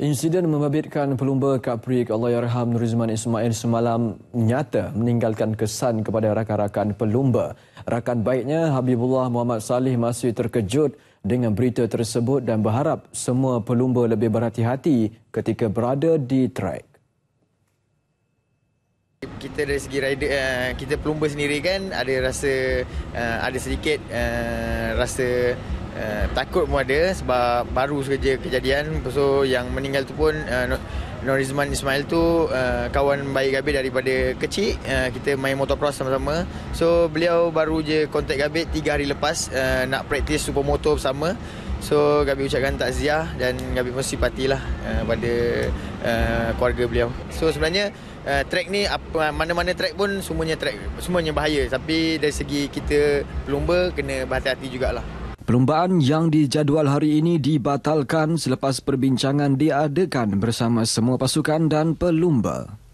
Insiden membabitkan pelumba Kaprik Allahyarham Nurizman Ismail semalam nyata meninggalkan kesan kepada rakan-rakan pelumba. Rakan baiknya Habibullah Muhammad Salih masih terkejut dengan berita tersebut dan berharap semua pelumba lebih berhati-hati ketika berada di trek. Kita dari segi rider, uh, kita pelumba sendiri kan ada rasa, uh, ada sedikit uh, rasa Eh, takut pun ada sebab baru saja kejadian so yang meninggal tu pun uh, Norizman Ismail tu uh, kawan baik Gabit daripada kecil uh, kita main motocross sama-sama so beliau baru je kontak Gabit tiga hari lepas uh, nak praktis supermoto bersama so Gabit ucapkan takziah dan Gabit mesti patilah uh, pada uh, keluarga beliau so sebenarnya Uh, track ni mana-mana track pun semuanya track semuanya bahaya tapi dari segi kita pelumba kena berhati-hati jugalah Perlumbaan yang dijadual hari ini dibatalkan selepas perbincangan diadakan bersama semua pasukan dan pelumba.